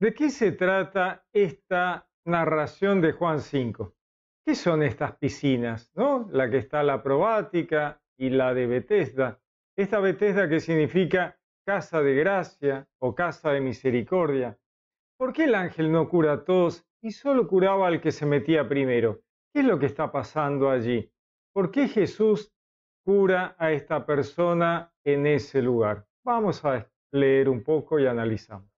¿De qué se trata esta narración de Juan 5? ¿Qué son estas piscinas? ¿no? La que está la probática y la de Betesda. Esta Betesda que significa casa de gracia o casa de misericordia. ¿Por qué el ángel no cura a todos y solo curaba al que se metía primero? ¿Qué es lo que está pasando allí? ¿Por qué Jesús cura a esta persona en ese lugar? Vamos a leer un poco y analizamos.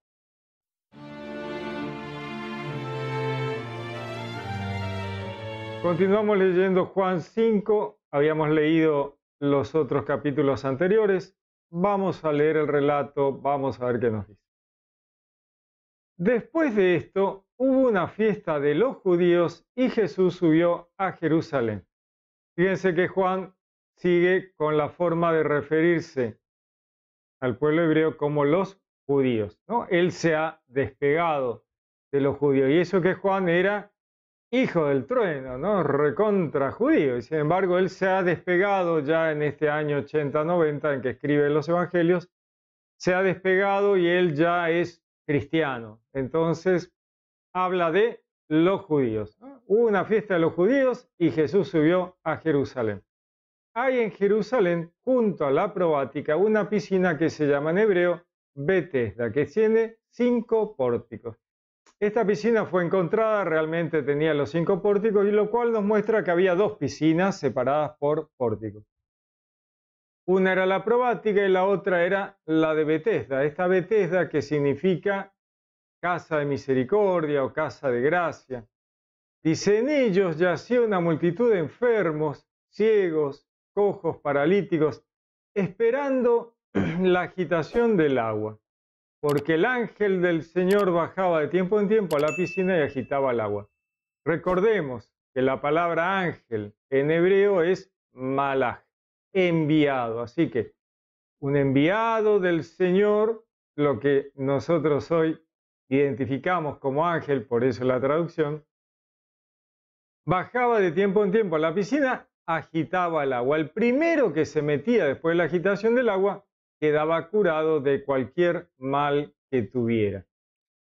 Continuamos leyendo Juan 5, habíamos leído los otros capítulos anteriores, vamos a leer el relato, vamos a ver qué nos dice. Después de esto hubo una fiesta de los judíos y Jesús subió a Jerusalén. Fíjense que Juan sigue con la forma de referirse al pueblo hebreo como los judíos, ¿no? Él se ha despegado de los judíos y eso que Juan era hijo del trueno, ¿no? Recontra judío. Y sin embargo, él se ha despegado ya en este año 80-90 en que escribe los evangelios, se ha despegado y él ya es cristiano. Entonces, habla de los judíos. Hubo una fiesta de los judíos y Jesús subió a Jerusalén. Hay en Jerusalén, junto a la probática, una piscina que se llama en hebreo Betesda, que tiene cinco pórticos. Esta piscina fue encontrada, realmente tenía los cinco pórticos y lo cual nos muestra que había dos piscinas separadas por pórticos. Una era la probática y la otra era la de Betesda. Esta Betesda, que significa casa de misericordia o casa de gracia. Dice, en ellos yacía una multitud de enfermos, ciegos, cojos, paralíticos, esperando la agitación del agua porque el ángel del Señor bajaba de tiempo en tiempo a la piscina y agitaba el agua. Recordemos que la palabra ángel en hebreo es malaj, enviado. Así que un enviado del Señor, lo que nosotros hoy identificamos como ángel, por eso la traducción, bajaba de tiempo en tiempo a la piscina, agitaba el agua. El primero que se metía después de la agitación del agua quedaba curado de cualquier mal que tuviera.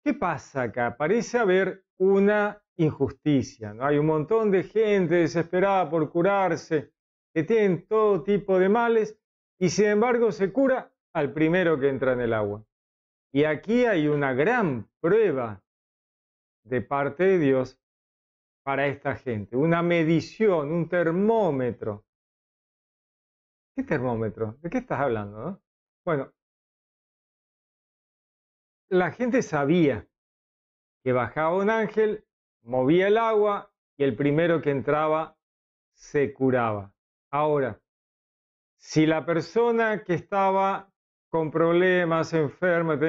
¿Qué pasa acá? Parece haber una injusticia, ¿no? Hay un montón de gente desesperada por curarse, que tienen todo tipo de males, y sin embargo se cura al primero que entra en el agua. Y aquí hay una gran prueba de parte de Dios para esta gente, una medición, un termómetro. ¿Qué termómetro? ¿De qué estás hablando? Bueno, la gente sabía que bajaba un ángel, movía el agua y el primero que entraba se curaba. Ahora, si la persona que estaba con problemas, enferma,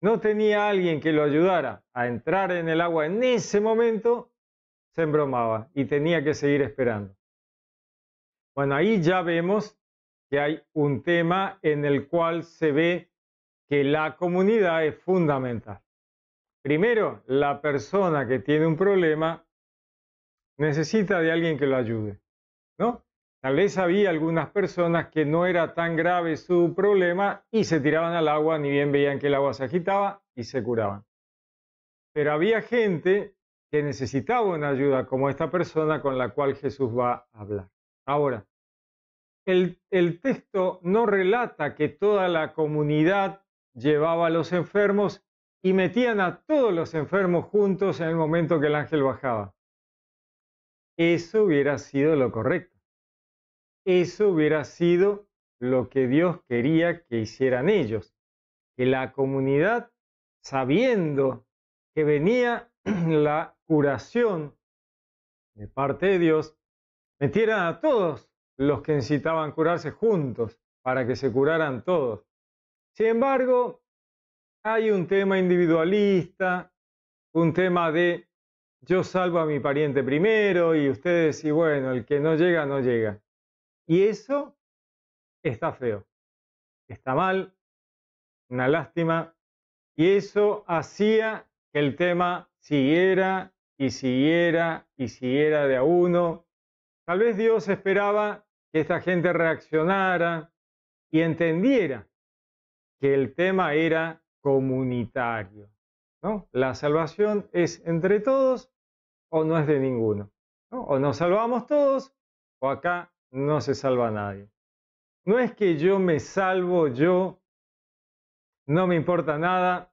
no tenía alguien que lo ayudara a entrar en el agua en ese momento, se embromaba y tenía que seguir esperando. Bueno, ahí ya vemos que hay un tema en el cual se ve que la comunidad es fundamental. Primero, la persona que tiene un problema necesita de alguien que lo ayude, ¿no? Tal vez había algunas personas que no era tan grave su problema y se tiraban al agua, ni bien veían que el agua se agitaba y se curaban. Pero había gente que necesitaba una ayuda, como esta persona con la cual Jesús va a hablar. Ahora, el, texto no relata que toda la comunidad llevaba a los enfermos y metían a todos los enfermos juntos en el momento que el ángel bajaba. Eso hubiera sido lo correcto. Eso hubiera sido lo que Dios quería que hicieran ellos. Que la comunidad, sabiendo que venía la curación de parte de Dios, metieran a todos los que incitaban a curarse juntos para que se curaran todos. Sin embargo, hay un tema individualista, un tema de yo salvo a mi pariente primero y ustedes, y bueno, el que no llega, no llega. Y eso está feo, está mal, una lástima. Y eso hacía que el tema siguiera y siguiera y siguiera de a uno. Tal vez Dios esperaba que esta gente reaccionara y entendiera que el tema era comunitario. ¿no? La salvación es entre todos o no es de ninguno. O nos salvamos todos o acá no se salva nadie. No es que yo me salvo yo, no me importa nada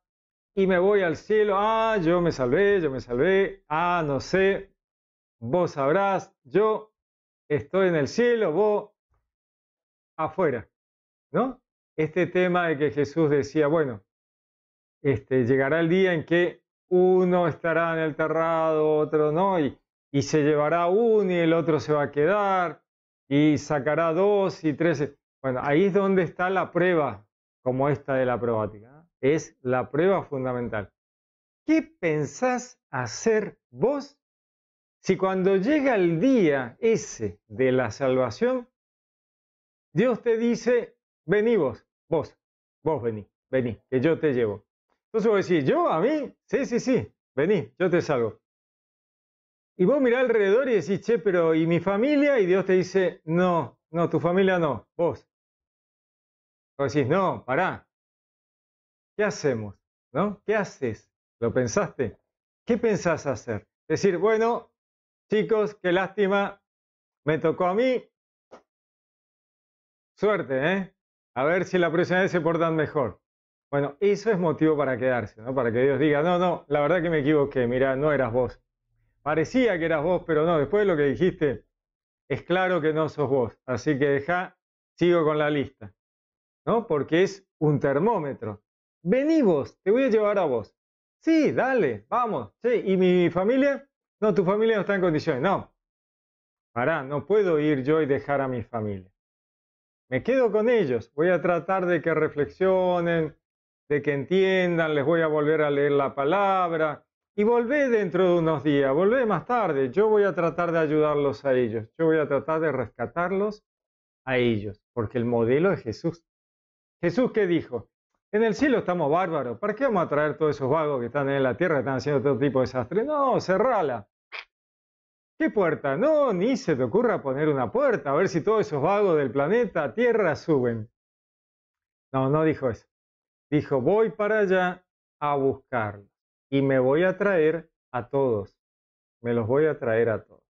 y me voy al cielo, ah, yo me salvé, yo me salvé, ah, no sé, vos sabrás, yo estoy en el cielo, vos afuera, ¿no? Este tema de que Jesús decía, bueno, este, llegará el día en que uno estará en el terrado, otro no, y, se llevará uno y el otro se va a quedar, y sacará dos y tres. Bueno, ahí es donde está la prueba, como esta de la probática. ¿eh? Es la prueba fundamental. ¿Qué pensás hacer vos si cuando llega el día ese de la salvación, Dios te dice, vení vos, vos, vos vení, vení, que yo te llevo. Entonces vos decís, yo a mí, sí, sí, sí, vení, yo te salvo. Y vos mirás alrededor y decís, che, pero ¿y mi familia? Y Dios te dice, no, no, tu familia no, vos. Vos decís, no, pará. ¿Qué hacemos? ¿No? ¿Qué haces? ¿Lo pensaste? ¿Qué pensás hacer? Decir, bueno, Chicos, qué lástima. Me tocó a mí. Suerte, ¿eh? A ver si la próxima vez se portan mejor. Bueno, eso es motivo para quedarse, ¿no? Para que Dios diga, no, no, la verdad que me equivoqué, mira, no eras vos. Parecía que eras vos, pero no, después de lo que dijiste, es claro que no sos vos. Así que deja, sigo con la lista, ¿no? Porque es un termómetro. Vení vos, te voy a llevar a vos. Sí, dale, vamos. Sí, ¿y mi familia? No, tu familia no está en condiciones. No. Pará, no puedo ir yo y dejar a mi familia. Me quedo con ellos. Voy a tratar de que reflexionen, de que entiendan, les voy a volver a leer la palabra. Y volvé dentro de unos días, volvé más tarde. Yo voy a tratar de ayudarlos a ellos. Yo voy a tratar de rescatarlos a ellos. Porque el modelo es Jesús. Jesús qué dijo, en el cielo estamos bárbaros. ¿Para qué vamos a traer todos esos vagos que están en la tierra, que están haciendo todo tipo de desastres? No, cerrala. ¿Qué puerta? No, ni se te ocurra poner una puerta, a ver si todos esos vagos del planeta Tierra suben. No, no dijo eso. Dijo, voy para allá a buscarlos y me voy a traer a todos. Me los voy a traer a todos.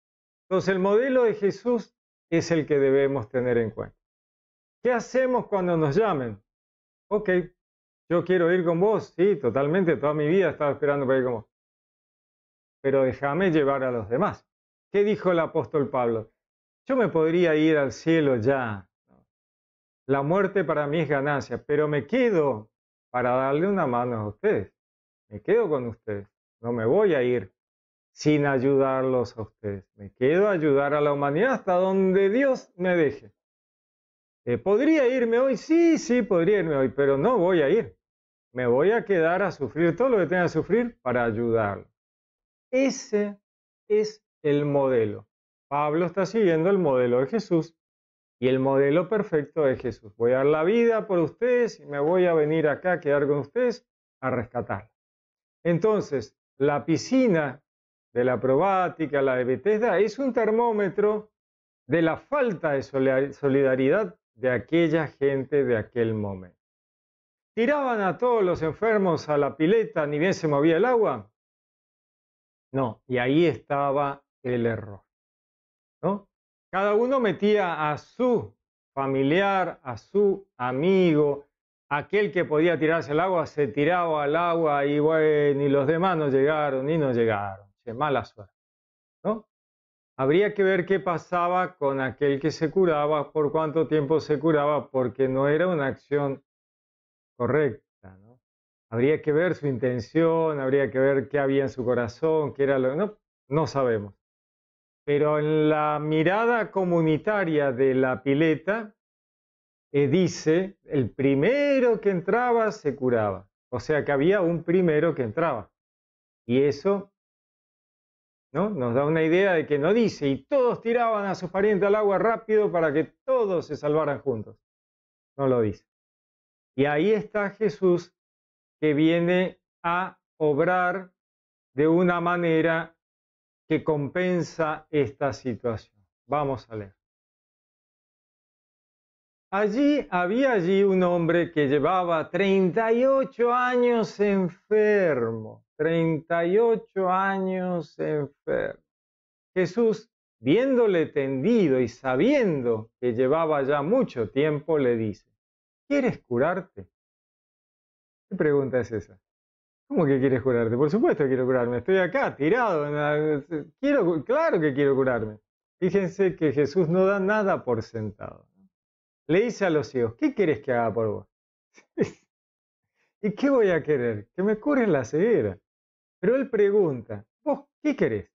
Entonces el modelo de Jesús es el que debemos tener en cuenta. ¿Qué hacemos cuando nos llamen? Ok, yo quiero ir con vos, sí, totalmente, toda mi vida estaba esperando para ir con vos. Pero déjame llevar a los demás. ¿Qué dijo el apóstol Pablo? Yo me podría ir al cielo ya. La muerte para mí es ganancia, pero me quedo para darle una mano a ustedes. Me quedo con ustedes. No me voy a ir sin ayudarlos a ustedes. Me quedo a ayudar a la humanidad hasta donde Dios me deje. Eh, ¿Podría irme hoy? Sí, sí, podría irme hoy, pero no voy a ir. Me voy a quedar a sufrir todo lo que tenga que sufrir para ayudarlo. Ese es el modelo. Pablo está siguiendo el modelo de Jesús y el modelo perfecto de Jesús. Voy a dar la vida por ustedes y me voy a venir acá a quedar con ustedes a rescatar. Entonces, la piscina de la probática, la de Bethesda, es un termómetro de la falta de solidaridad de aquella gente de aquel momento. ¿Tiraban a todos los enfermos a la pileta ni bien se movía el agua? No, y ahí estaba el error. ¿no? Cada uno metía a su familiar, a su amigo, aquel que podía tirarse al agua se tiraba al agua y ni los demás no llegaron y no llegaron. mala suerte. ¿no? Habría que ver qué pasaba con aquel que se curaba, por cuánto tiempo se curaba, porque no era una acción correcta. Habría que ver su intención, habría que ver qué había en su corazón, qué era lo no, no sabemos. Pero en la mirada comunitaria de la pileta, eh, dice, el primero que entraba se curaba. O sea que había un primero que entraba. Y eso ¿no? Nos da una idea de que no dice, y todos tiraban a sus parientes al agua rápido para que todos se salvaran juntos. No lo dice. Y ahí está Jesús que viene a obrar de una manera que compensa esta situación. Vamos a leer. Allí había allí un hombre que llevaba 38 años enfermo. 38 años enfermo. Jesús, viéndole tendido y sabiendo que llevaba ya mucho tiempo, le dice, ¿quieres curarte? ¿Qué pregunta es esa? ¿Cómo que quieres curarte? Por supuesto que quiero curarme. Estoy acá, tirado. Quiero, claro que quiero curarme. Fíjense que Jesús no da nada por sentado. Le dice a los ciegos, ¿qué quieres que haga por vos? ¿Y qué voy a querer? Que me curen la ceguera. Pero él pregunta, ¿vos qué querés?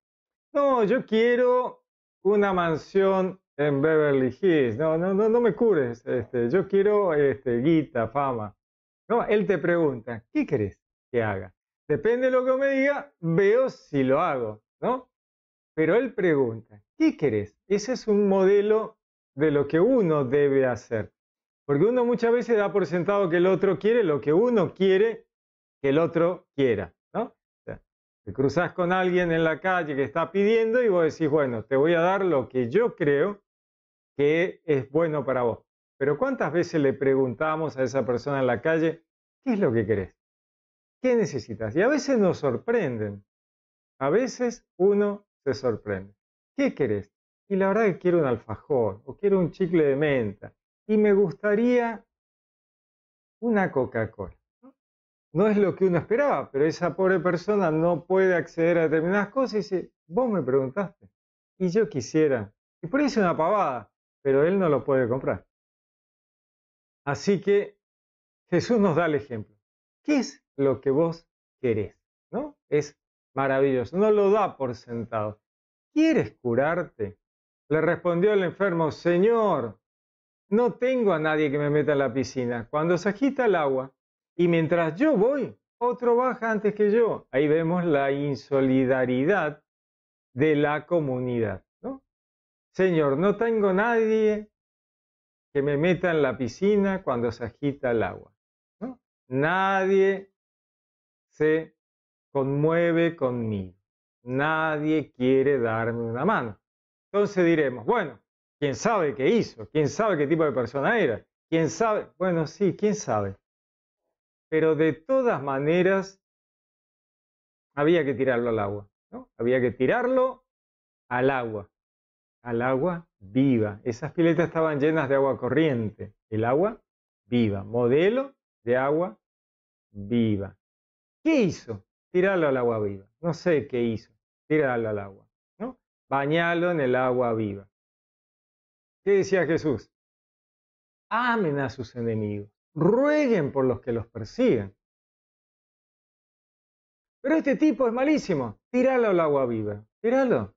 No, yo quiero una mansión en Beverly Hills. No, no, no, me cures. Este, yo quiero este, guita, fama. No, él te pregunta, ¿qué querés que haga? Depende de lo que me diga, veo si lo hago, ¿no? Pero él pregunta, ¿qué querés? Ese es un modelo de lo que uno debe hacer. Porque uno muchas veces da por sentado que el otro quiere lo que uno quiere que el otro quiera. Te cruzas con alguien en la calle que está pidiendo y vos decís, bueno, te voy a dar lo que yo creo que es bueno para vos. Pero ¿cuántas veces le preguntamos a esa persona en la calle, ¿qué es lo que querés? ¿Qué necesitas? Y a veces nos sorprenden. A veces uno se sorprende. ¿Qué querés? Y la verdad es que quiero un alfajor o quiero un chicle de menta y me gustaría una Coca-Cola no es lo que uno esperaba, pero esa pobre persona no puede acceder a determinadas cosas y dice, vos me preguntaste, y yo quisiera. Y por eso es una pavada, pero él no lo puede comprar. Así que Jesús nos da el ejemplo. ¿Qué es lo que vos querés? ¿No? Es maravilloso, no lo da por sentado. ¿Quieres curarte? Le respondió el enfermo, Señor, no tengo a nadie que me meta en la piscina. Cuando se agita el agua, y mientras yo voy, otro baja antes que yo. Ahí vemos la insolidaridad de la comunidad. Señor, no tengo nadie que me meta en la piscina cuando se agita el agua. Nadie se conmueve conmigo. Nadie quiere darme una mano. Entonces diremos, bueno, ¿quién sabe qué hizo? ¿Quién sabe qué tipo de persona era? ¿Quién sabe? Bueno, sí, ¿quién sabe? pero de todas maneras había que tirarlo al agua, ¿no? Había que tirarlo al agua, al agua viva. Esas piletas estaban llenas de agua corriente, el agua viva, modelo de agua viva. ¿Qué hizo? Tirarlo al agua viva. No sé qué hizo. Tirarlo al agua, ¿no? Bañalo en el agua viva. ¿Qué decía Jesús? Amen a sus enemigos rueguen por los que los persiguen. Pero este tipo es malísimo. Tíralo al agua viva. Tíralo.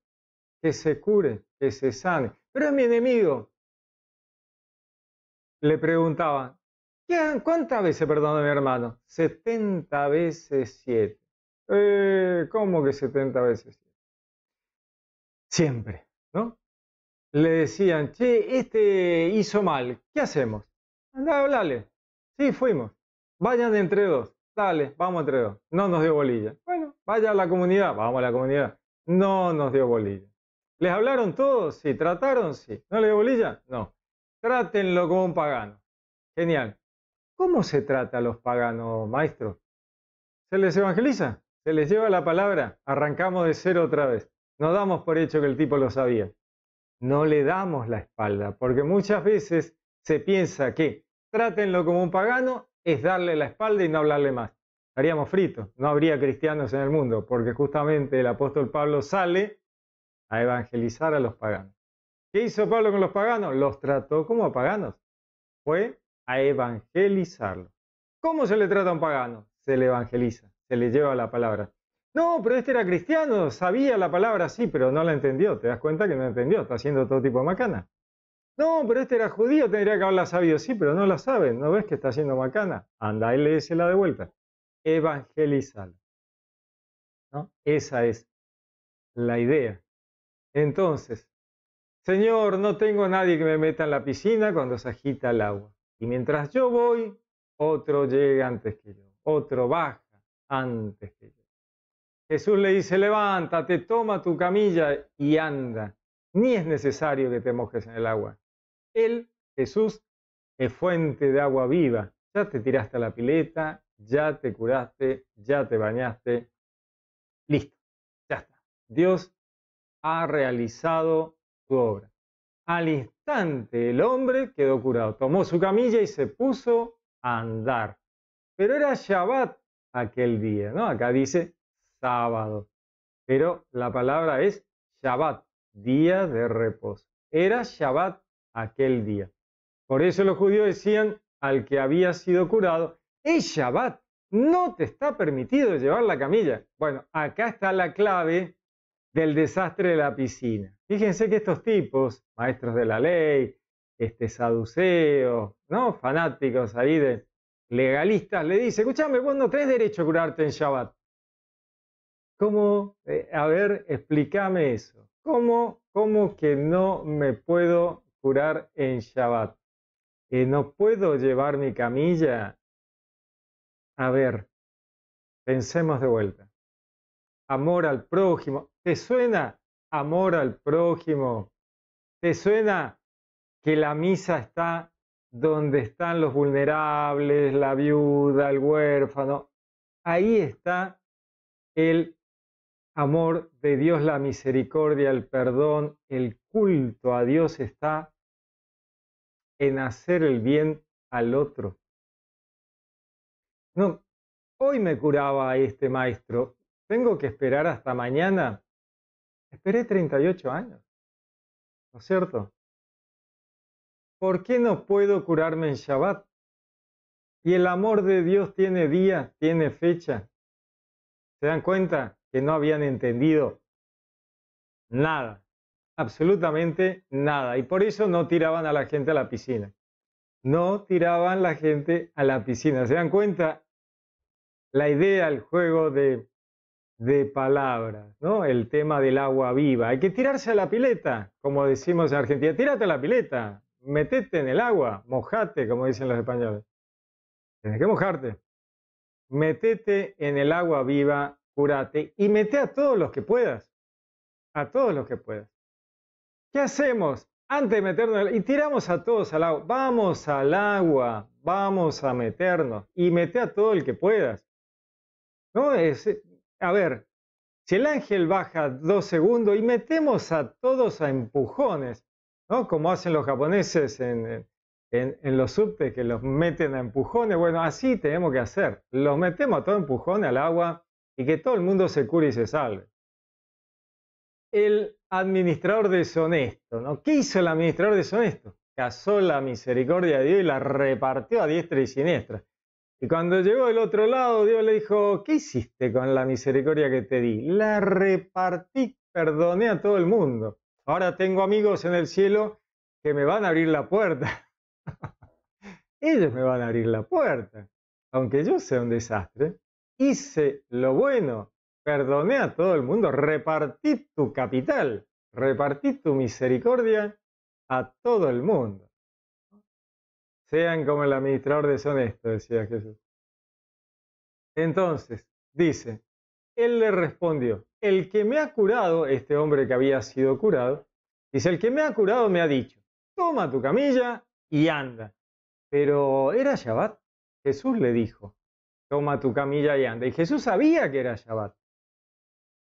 Que se cure, que se sane. Pero es mi enemigo. Le preguntaba, ¿cuántas veces perdonó mi hermano? 70 veces 7. Eh, ¿Cómo que 70 veces 7? Siempre, ¿no? Le decían, che, este hizo mal. ¿Qué hacemos? Anda, hablarle Sí, fuimos. Vayan entre dos. Dale, vamos entre dos. No nos dio bolilla. Bueno, vaya a la comunidad. Vamos a la comunidad. No nos dio bolilla. ¿Les hablaron todos? Sí. ¿Trataron? Sí. ¿No le dio bolilla? No. Trátenlo como un pagano. Genial. ¿Cómo se trata a los paganos, maestro? ¿Se les evangeliza? ¿Se les lleva la palabra? Arrancamos de cero otra vez. No damos por hecho que el tipo lo sabía. No le damos la espalda, porque muchas veces se piensa que trátenlo como un pagano, es darle la espalda y no hablarle más. Haríamos frito, no habría cristianos en el mundo, porque justamente el apóstol Pablo sale a evangelizar a los paganos. ¿Qué hizo Pablo con los paganos? Los trató como paganos. Fue a evangelizarlos. ¿Cómo se le trata a un pagano? Se le evangeliza, se le lleva la palabra. No, pero este era cristiano, sabía la palabra, sí, pero no la entendió. Te das cuenta que no entendió, está haciendo todo tipo de macana. No, pero este era judío, tendría que haberla sabido. Sí, pero no la sabe, ¿no ves que está haciendo macana? Anda y le dice la de vuelta. Evangelízala. ¿No? Esa es la idea. Entonces, Señor, no tengo nadie que me meta en la piscina cuando se agita el agua. Y mientras yo voy, otro llega antes que yo, otro baja antes que yo. Jesús le dice, levántate, toma tu camilla y anda. Ni es necesario que te mojes en el agua. Él, Jesús, es fuente de agua viva. Ya te tiraste a la pileta, ya te curaste, ya te bañaste. Listo, ya está. Dios ha realizado su obra. Al instante el hombre quedó curado, tomó su camilla y se puso a andar. Pero era Shabbat aquel día, ¿no? Acá dice sábado, pero la palabra es Shabbat, día de reposo. Era Shabbat aquel día. Por eso los judíos decían al que había sido curado, es Shabbat, no te está permitido llevar la camilla. Bueno, acá está la clave del desastre de la piscina. Fíjense que estos tipos, maestros de la ley, este saduceos, ¿no? fanáticos ahí de legalistas, le dice, escúchame, vos no tenés derecho a curarte en Shabbat. ¿Cómo? Eh, a ver, explícame eso. ¿Cómo, ¿Cómo que no me puedo curar en Shabbat. que eh, no puedo llevar mi camilla. A ver, pensemos de vuelta. Amor al prójimo. ¿Te suena amor al prójimo? ¿Te suena que la misa está donde están los vulnerables, la viuda, el huérfano? Ahí está el amor de Dios, la misericordia, el perdón, el culto a Dios está en hacer el bien al otro. No, hoy me curaba este maestro, tengo que esperar hasta mañana. Esperé 38 años, ¿no es cierto? ¿Por qué no puedo curarme en Shabbat? Y el amor de Dios tiene día, tiene fecha. ¿Se dan cuenta que no habían entendido nada? absolutamente nada. Y por eso no tiraban a la gente a la piscina. No tiraban la gente a la piscina. ¿Se dan cuenta? La idea, el juego de, de palabras, ¿no? El tema del agua viva. Hay que tirarse a la pileta, como decimos en Argentina. Tírate a la pileta, metete en el agua, mojate, como dicen los españoles. Tienes que mojarte. Metete en el agua viva, curate y mete a todos los que puedas. A todos los que puedas. ¿Qué hacemos? Antes de meternos y tiramos a todos al agua. Vamos al agua, vamos a meternos y mete a todo el que puedas. ¿No? Es, a ver, si el ángel baja dos segundos y metemos a todos a empujones, ¿no? Como hacen los japoneses en, los subtes que los meten a empujones. Bueno, así tenemos que hacer. Los metemos a todo empujones, al agua y que todo el mundo se cure y se salve el administrador deshonesto. ¿no? ¿Qué hizo el administrador deshonesto? Casó la misericordia de Dios y la repartió a diestra y siniestra. Y cuando llegó al otro lado, Dios le dijo, ¿qué hiciste con la misericordia que te di? La repartí, perdoné a todo el mundo. Ahora tengo amigos en el cielo que me van a abrir la puerta. Ellos me van a abrir la puerta, aunque yo sea un desastre. Hice lo bueno, Perdoné a todo el mundo, repartid tu capital, repartí tu misericordia a todo el mundo. Sean como el administrador deshonesto, decía Jesús. Entonces, dice, él le respondió, el que me ha curado, este hombre que había sido curado, dice, el que me ha curado me ha dicho, toma tu camilla y anda. Pero era Shabbat. Jesús le dijo, toma tu camilla y anda. Y Jesús sabía que era Shabbat.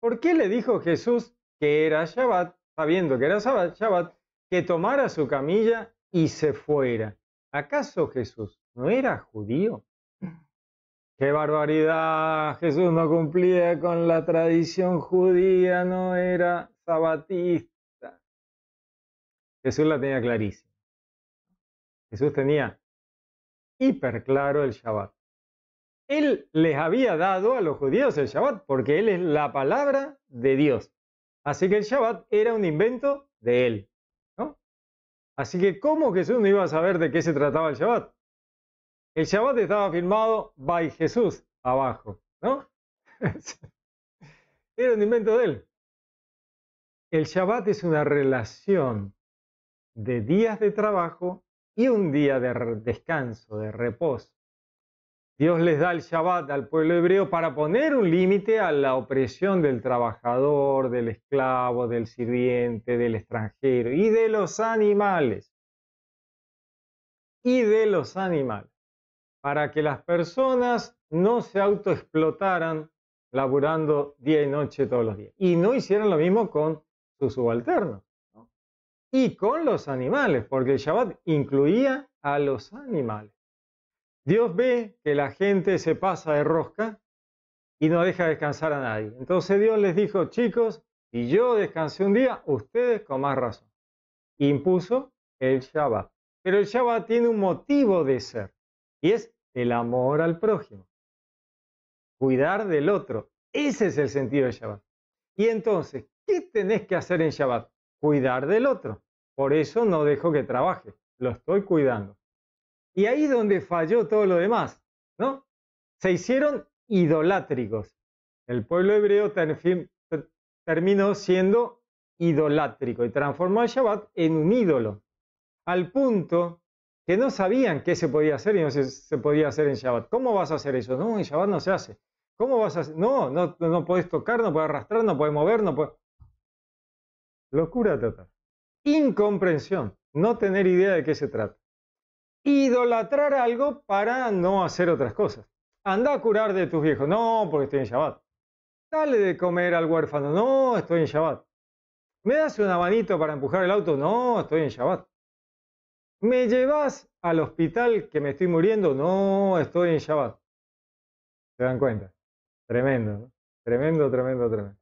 ¿Por qué le dijo Jesús que era Shabbat, sabiendo que era Shabbat, que tomara su camilla y se fuera? ¿Acaso Jesús no era judío? ¡Qué barbaridad! Jesús no cumplía con la tradición judía, no era sabatista. Jesús la tenía clarísima. Jesús tenía hiper claro el Shabbat. Él les había dado a los judíos el Shabbat, porque Él es la palabra de Dios. Así que el Shabbat era un invento de Él. Así que ¿cómo Jesús no iba a saber de qué se trataba el Shabbat? El Shabbat estaba firmado by Jesús abajo, ¿no? era un invento de Él. El Shabbat es una relación de días de trabajo y un día de descanso, de reposo. Dios les da el Shabbat al pueblo hebreo para poner un límite a la opresión del trabajador, del esclavo, del sirviente, del extranjero y de los animales. Y de los animales. Para que las personas no se autoexplotaran laburando día y noche todos los días. Y no hicieran lo mismo con sus subalternos. Y con los animales, porque el Shabbat incluía a los animales. Dios ve que la gente se pasa de rosca y no deja descansar a nadie. Entonces Dios les dijo, chicos, si yo descansé un día, ustedes con más razón. Impuso el Shabbat. Pero el Shabbat tiene un motivo de ser y es el amor al prójimo. Cuidar del otro. Ese es el sentido del Shabbat. Y entonces, ¿qué tenés que hacer en Shabbat? Cuidar del otro. Por eso no dejo que trabaje. Lo estoy cuidando. Y ahí es donde falló todo lo demás, ¿no? Se hicieron idolátricos. El pueblo hebreo terminó siendo idolátrico y transformó el Shabbat en un ídolo, al punto que no sabían qué se podía hacer y no se, podía hacer en Shabbat. ¿Cómo vas a hacer eso? No, en Shabbat no se hace. ¿Cómo vas a hacer? No, no, no podés tocar, no podés arrastrar, no podés mover, no podés... Locura total. Incomprensión. No tener idea de qué se trata idolatrar algo para no hacer otras cosas. Anda a curar de tus viejos. No, porque estoy en Shabbat. Dale de comer al huérfano. No, estoy en Shabbat. ¿Me das un abanito para empujar el auto? No, estoy en Shabbat. ¿Me llevas al hospital que me estoy muriendo? No, estoy en Shabbat. ¿Se dan cuenta? Tremendo, Tremendo, tremendo, tremendo.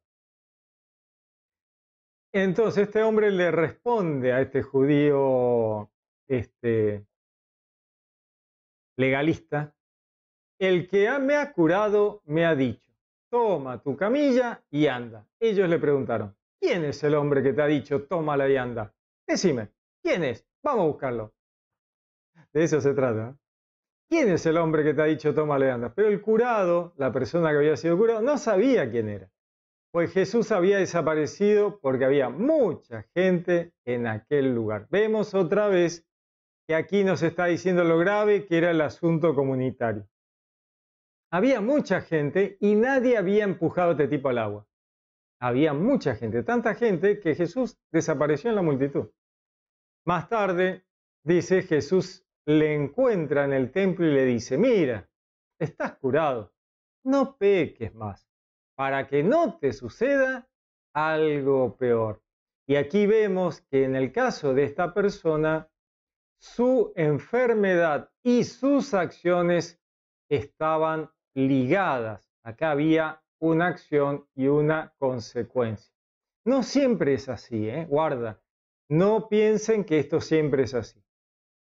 Entonces este hombre le responde a este judío este, legalista, el que me ha curado me ha dicho, toma tu camilla y anda. Ellos le preguntaron, ¿quién es el hombre que te ha dicho, tómala y anda? Decime, ¿quién es? Vamos a buscarlo. De eso se trata. ¿eh? ¿Quién es el hombre que te ha dicho, tómala y anda? Pero el curado, la persona que había sido curado, no sabía quién era. Pues Jesús había desaparecido porque había mucha gente en aquel lugar. Vemos otra vez que aquí nos está diciendo lo grave que era el asunto comunitario. Había mucha gente y nadie había empujado a este tipo al agua. Había mucha gente, tanta gente que Jesús desapareció en la multitud. Más tarde, dice Jesús, le encuentra en el templo y le dice, mira, estás curado, no peques más, para que no te suceda algo peor. Y aquí vemos que en el caso de esta persona, su enfermedad y sus acciones estaban ligadas. Acá había una acción y una consecuencia. No siempre es así, ¿eh? guarda. No piensen que esto siempre es así.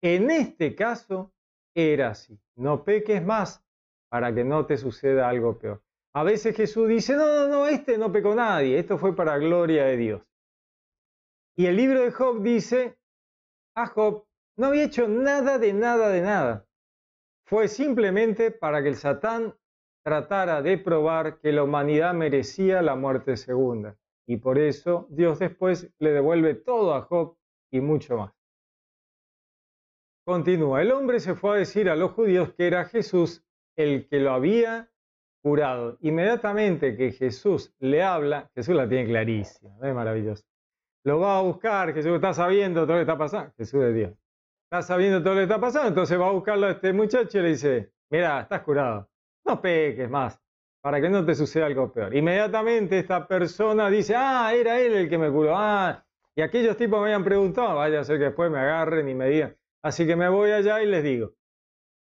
En este caso era así. No peques más para que no te suceda algo peor. A veces Jesús dice, no, no, no, este no pecó nadie, esto fue para gloria de Dios. Y el libro de Job dice, a Job no había hecho nada de nada de nada. Fue simplemente para que el Satán tratara de probar que la humanidad merecía la muerte segunda. Y por eso Dios después le devuelve todo a Job y mucho más. Continúa, el hombre se fue a decir a los judíos que era Jesús el que lo había curado. Inmediatamente que Jesús le habla, Jesús la tiene clarísima, es maravilloso. Lo va a buscar, Jesús está sabiendo todo lo que está pasando, Jesús es Dios está sabiendo todo lo que está pasando, entonces va a buscarlo a este muchacho y le dice, mira, estás curado, no peques más, para que no te suceda algo peor. Inmediatamente esta persona dice, ah, era él el que me curó, ah, y aquellos tipos me habían preguntado, vaya a ser que después me agarren y me digan, así que me voy allá y les digo.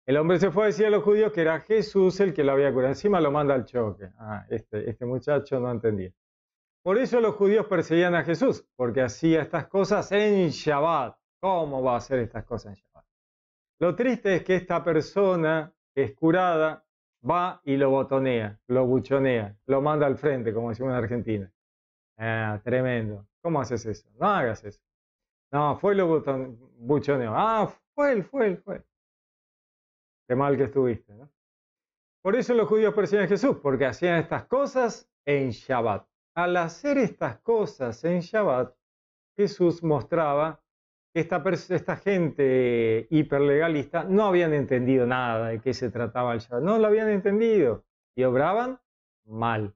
El hombre se fue a decir a los judíos que era Jesús el que lo había curado. Encima lo manda al choque. Ah, este, este muchacho no entendía. Por eso los judíos perseguían a Jesús, porque hacía estas cosas en Shabbat. ¿Cómo va a hacer estas cosas en Shabbat? Lo triste es que esta persona que es curada va y lo botonea, lo buchonea, lo manda al frente, como decimos en Argentina. Ah, tremendo. ¿Cómo haces eso? No hagas eso. No, fue lo buchoneó. Ah, fue él, fue él, fue él. Qué mal que estuviste, ¿no? Por eso los judíos persiguen a Jesús, porque hacían estas cosas en Shabbat. Al hacer estas cosas en Shabbat, Jesús mostraba esta, esta gente hiperlegalista no habían entendido nada de qué se trataba el Shabbat. No lo habían entendido y obraban mal.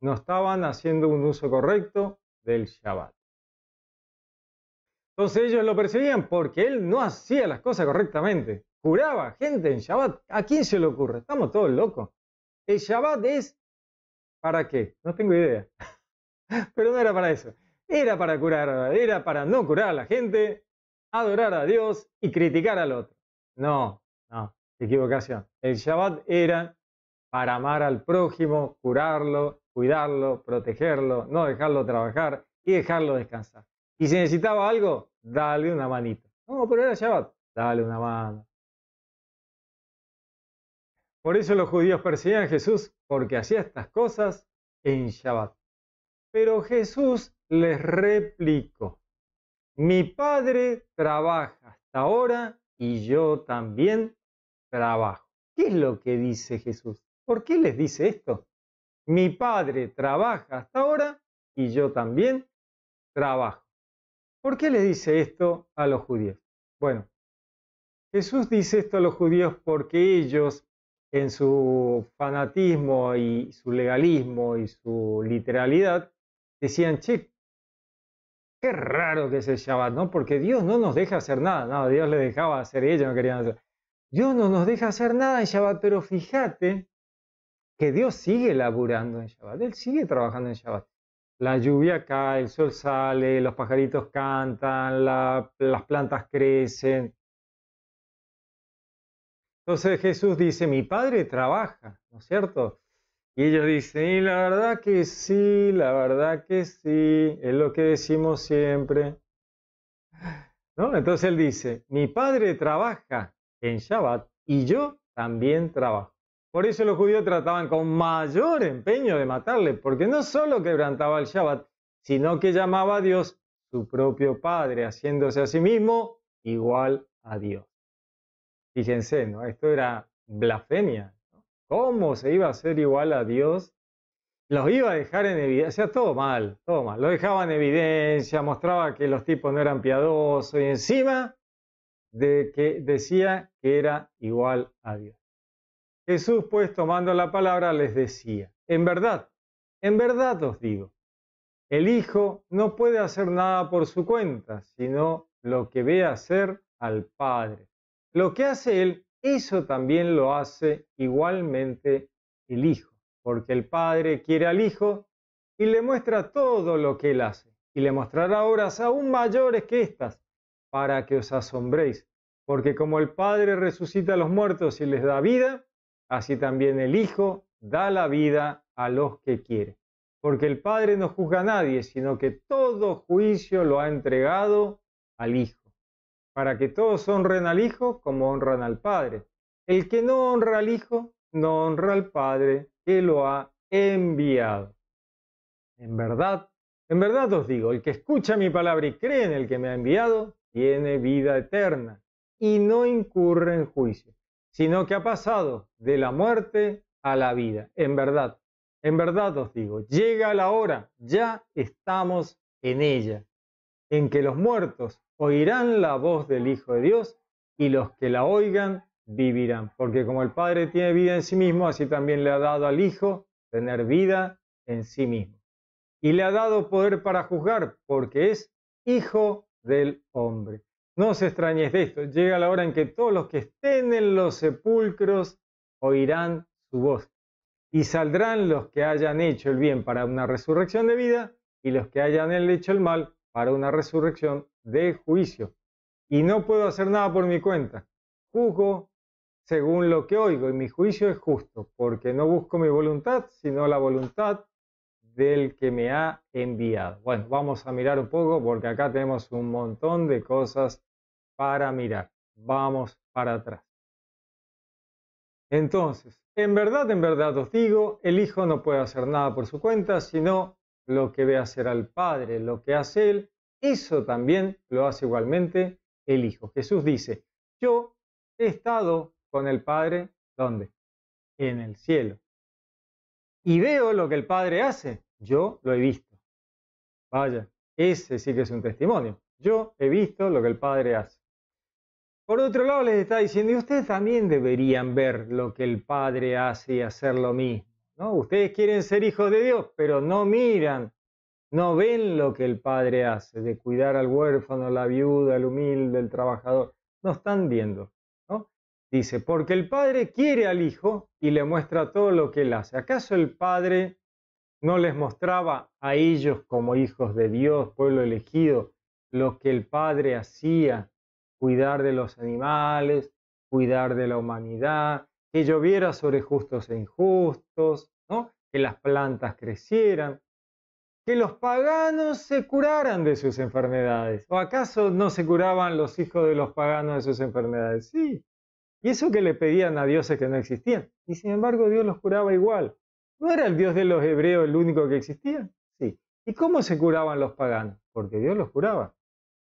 No estaban haciendo un uso correcto del Shabbat. Entonces ellos lo percibían porque él no hacía las cosas correctamente. curaba gente, en Shabbat, ¿a quién se le ocurre? Estamos todos locos. El Shabbat es para qué? No tengo idea. Pero no era para eso. Era para curar, era para no curar a la gente, adorar a Dios y criticar al otro. No, no, equivocación. El Shabbat era para amar al prójimo, curarlo, cuidarlo, protegerlo, no dejarlo trabajar y dejarlo descansar. Y si necesitaba algo, dale una manita. No, pero era Shabbat, dale una mano. Por eso los judíos perseguían a Jesús, porque hacía estas cosas en Shabbat. Pero Jesús les replicó, mi padre trabaja hasta ahora y yo también trabajo. ¿Qué es lo que dice Jesús? ¿Por qué les dice esto? Mi padre trabaja hasta ahora y yo también trabajo. ¿Por qué les dice esto a los judíos? Bueno, Jesús dice esto a los judíos porque ellos en su fanatismo y su legalismo y su literalidad decían, che, Qué raro que es el Shabbat, ¿no? Porque Dios no nos deja hacer nada. No, Dios le dejaba hacer y ellos no querían hacer. Dios no nos deja hacer nada en Shabbat, pero fíjate que Dios sigue laburando en Shabbat. Él sigue trabajando en Shabbat. La lluvia cae, el sol sale, los pajaritos cantan, las plantas crecen. Entonces Jesús dice, mi padre trabaja, ¿no es cierto? Y ellos dicen, y la verdad que sí, la verdad que sí, es lo que decimos siempre. ¿No? Entonces él dice, mi padre trabaja en Shabbat y yo también trabajo. Por eso los judíos trataban con mayor empeño de matarle, porque no solo quebrantaba el Shabbat, sino que llamaba a Dios su propio padre, haciéndose a sí mismo igual a Dios. Fíjense, ¿no? Esto era blasfemia, ¿Cómo se iba a ser igual a Dios? Los iba a dejar en evidencia, o sea, todo mal, todo mal. Lo dejaba en evidencia, mostraba que los tipos no eran piadosos y encima de que decía que era igual a Dios. Jesús, pues tomando la palabra, les decía, en verdad, en verdad os digo, el Hijo no puede hacer nada por su cuenta, sino lo que ve hacer al Padre. Lo que hace Él, eso también lo hace igualmente el Hijo, porque el Padre quiere al Hijo y le muestra todo lo que él hace, y le mostrará obras aún mayores que estas, para que os asombréis, porque como el Padre resucita a los muertos y les da vida, así también el Hijo da la vida a los que quiere. Porque el Padre no juzga a nadie, sino que todo juicio lo ha entregado al Hijo para que todos honren al Hijo como honran al Padre. El que no honra al Hijo, no honra al Padre que lo ha enviado. En verdad, en verdad os digo, el que escucha mi palabra y cree en el que me ha enviado, tiene vida eterna y no incurre en juicio, sino que ha pasado de la muerte a la vida. En verdad, en verdad os digo, llega la hora, ya estamos en ella, en que los muertos oirán la voz del Hijo de Dios y los que la oigan vivirán. Porque como el Padre tiene vida en sí mismo, así también le ha dado al Hijo tener vida en sí mismo. Y le ha dado poder para juzgar, porque es Hijo del Hombre. No os extrañéis de esto. Llega la hora en que todos los que estén en los sepulcros oirán su voz. Y saldrán los que hayan hecho el bien para una resurrección de vida y los que hayan hecho el mal para una resurrección de juicio y no puedo hacer nada por mi cuenta. Juzgo según lo que oigo y mi juicio es justo, porque no busco mi voluntad, sino la voluntad del que me ha enviado. Bueno, vamos a mirar un poco porque acá tenemos un montón de cosas para mirar. Vamos para atrás. Entonces, en verdad, en verdad os digo, el Hijo no puede hacer nada por su cuenta, sino lo que ve hacer al Padre, lo que hace Él eso también lo hace igualmente el Hijo. Jesús dice, yo he estado con el Padre, ¿dónde? En el cielo. Y veo lo que el Padre hace, yo lo he visto. Vaya, ese sí que es un testimonio. Yo he visto lo que el Padre hace. Por otro lado, les está diciendo, y ustedes también deberían ver lo que el Padre hace y hacer lo mismo. ¿no? Ustedes quieren ser hijos de Dios, pero no miran no ven lo que el Padre hace de cuidar al huérfano, la viuda, el humilde, el trabajador. No están viendo. ¿no? Dice, porque el Padre quiere al Hijo y le muestra todo lo que él hace. ¿Acaso el Padre no les mostraba a ellos como hijos de Dios, pueblo elegido, lo que el Padre hacía? Cuidar de los animales, cuidar de la humanidad, que lloviera sobre justos e injustos, ¿no? que las plantas crecieran que los paganos se curaran de sus enfermedades. ¿O acaso no se curaban los hijos de los paganos de sus enfermedades? Sí. Y eso que le pedían a dioses que no existían. Y sin embargo Dios los curaba igual. ¿No era el Dios de los hebreos el único que existía? Sí. ¿Y cómo se curaban los paganos? Porque Dios los curaba.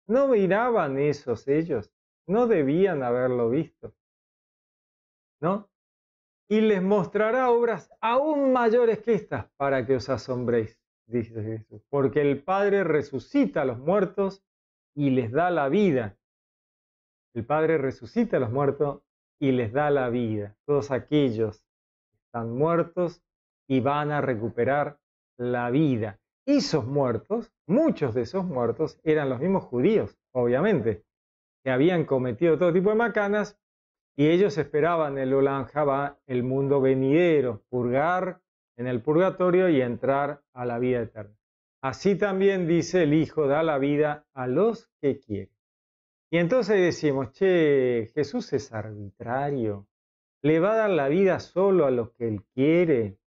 No miraban esos ellos. No debían haberlo visto. ¿No? Y les mostrará obras aún mayores que estas para que os asombréis dice Jesús, porque el Padre resucita a los muertos y les da la vida. El Padre resucita a los muertos y les da la vida. Todos aquellos que están muertos y van a recuperar la vida. Esos muertos, muchos de esos muertos, eran los mismos judíos, obviamente, que habían cometido todo tipo de macanas y ellos esperaban el Olanjaba, el mundo venidero, purgar en el purgatorio y entrar a la vida eterna. Así también dice el Hijo, da la vida a los que quiere. Y entonces decimos, che, Jesús es arbitrario, le va a dar la vida solo a los que él quiere,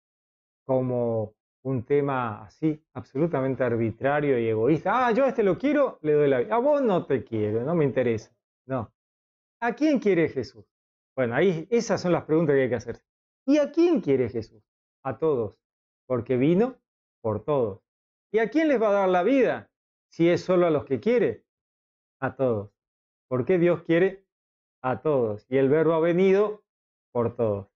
como un tema así, absolutamente arbitrario y egoísta. Ah, yo a este lo quiero, le doy la vida. A vos no te quiero, no me interesa. No. ¿A quién quiere Jesús? Bueno, ahí esas son las preguntas que hay que hacerse. ¿Y a quién quiere Jesús? a todos, porque vino por todos. ¿Y a quién les va a dar la vida si es solo a los que quiere? A todos. Porque Dios quiere a todos. Y el verbo ha venido por todos,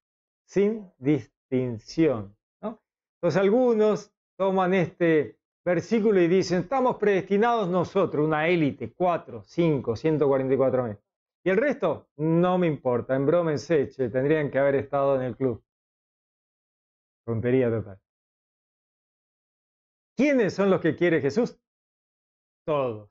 sin distinción. ¿no? Entonces algunos toman este versículo y dicen, estamos predestinados nosotros, una élite, cuatro cinco 144 meses Y el resto, no me importa, en broma, en seche, tendrían que haber estado en el club. Tontería total. ¿Quiénes son los que quiere Jesús? Todos,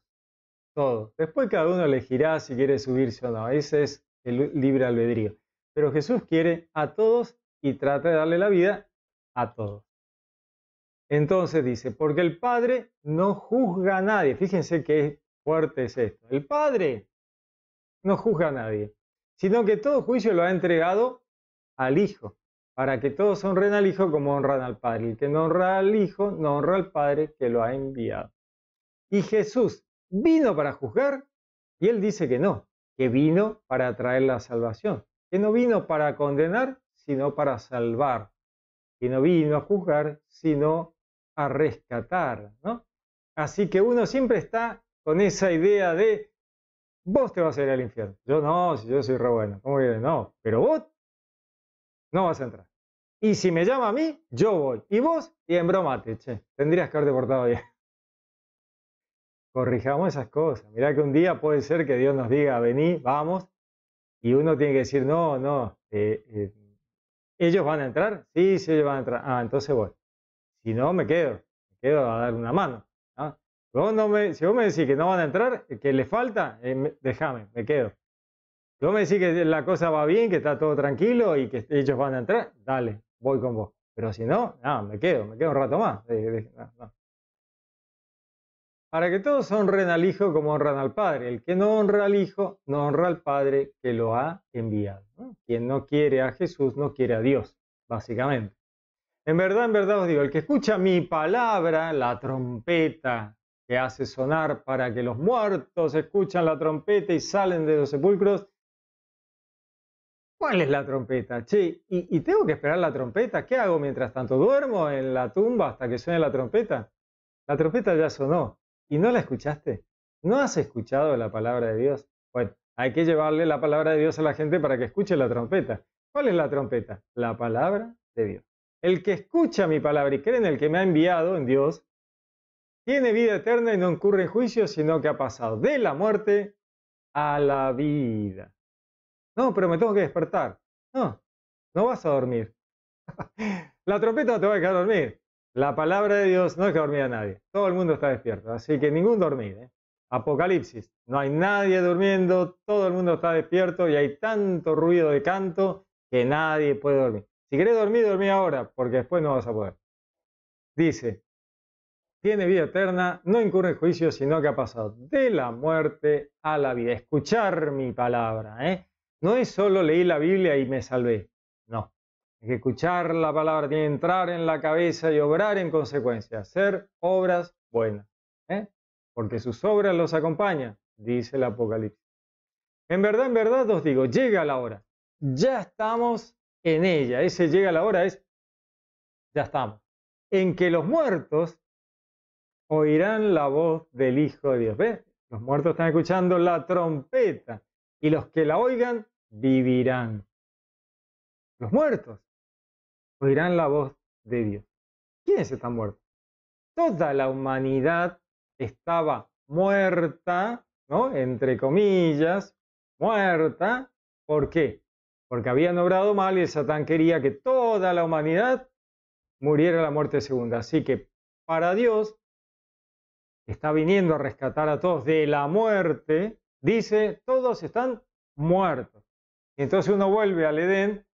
todos. Después cada uno elegirá si quiere subirse o no. Ese es el libre albedrío. Pero Jesús quiere a todos y trata de darle la vida a todos. Entonces dice, porque el Padre no juzga a nadie. Fíjense qué fuerte es esto. El Padre no juzga a nadie, sino que todo juicio lo ha entregado al Hijo para que todos honren al Hijo como honran al Padre. El que no honra al Hijo, no honra al Padre que lo ha enviado. Y Jesús vino para juzgar y él dice que no, que vino para traer la salvación, que no vino para condenar, sino para salvar, que no vino a juzgar, sino a rescatar, Así que uno siempre está con esa idea de vos te vas a ir al infierno. Yo no, si yo soy re bueno. ¿Cómo que no? Pero vos no vas a entrar. Y si me llama a mí, yo voy. Y vos, y te che. Tendrías que haberte portado bien. Corrijamos esas cosas. Mirá que un día puede ser que Dios nos diga, vení, vamos. Y uno tiene que decir, no, no. Eh, eh, ¿Ellos van a entrar? Sí, sí, ellos van a entrar. Ah, entonces voy. Si no, me quedo. Me quedo a dar una mano. me, si vos me decís que no van a entrar, eh, que le falta, déjame, me quedo. Si me decís que la cosa va bien, que está todo tranquilo y que ellos van a entrar, dale, voy con vos. Pero si no, nada, me quedo, me quedo un rato más. Para que todos honren al Hijo como honran al Padre. El que no honra al Hijo, no honra al Padre que lo ha enviado. Quien no quiere a Jesús, no quiere a Dios, básicamente. En verdad, en verdad os digo, el que escucha mi palabra, la trompeta que hace sonar para que los muertos escuchen la trompeta y salen de los sepulcros, ¿Cuál es la trompeta? Che, ¿y, tengo que esperar la trompeta? ¿Qué hago mientras tanto? ¿Duermo en la tumba hasta que suene la trompeta? La trompeta ya sonó. ¿Y no la escuchaste? ¿No has escuchado la palabra de Dios? Bueno, hay que llevarle la palabra de Dios a la gente para que escuche la trompeta. ¿Cuál es la trompeta? La palabra de Dios. El que escucha mi palabra y cree en el que me ha enviado, en Dios, tiene vida eterna y no incurre en juicio, sino que ha pasado de la muerte a la vida. No, pero me tengo que despertar. No, no vas a dormir. la trompeta no te va a dejar dormir. La palabra de Dios no que dormir a nadie. Todo el mundo está despierto. Así que ningún dormir. ¿eh? Apocalipsis. No hay nadie durmiendo. Todo el mundo está despierto y hay tanto ruido de canto que nadie puede dormir. Si querés dormir, dormí ahora, porque después no vas a poder. Dice, tiene vida eterna, no incurre en juicio, sino que ha pasado de la muerte a la vida. Escuchar mi palabra, ¿eh? No es solo leí la Biblia y me salvé. No. Hay que escuchar la palabra, tiene entrar en la cabeza y obrar en consecuencia, hacer obras buenas. ¿eh? Porque sus obras los acompañan, dice el Apocalipsis. En verdad, en verdad os digo, llega la hora. Ya estamos en ella. Ese llega la hora es, ya estamos. En que los muertos oirán la voz del Hijo de Dios. ¿Ves? Los muertos están escuchando la trompeta y los que la oigan vivirán. Los muertos oirán la voz de Dios. ¿Quiénes están muertos? Toda la humanidad estaba muerta, ¿no? Entre comillas, muerta. ¿Por qué? Porque habían obrado mal y el Satán quería que toda la humanidad muriera la muerte segunda. Así que para Dios, está viniendo a rescatar a todos de la muerte, dice, todos están muertos entonces uno vuelve al Edén,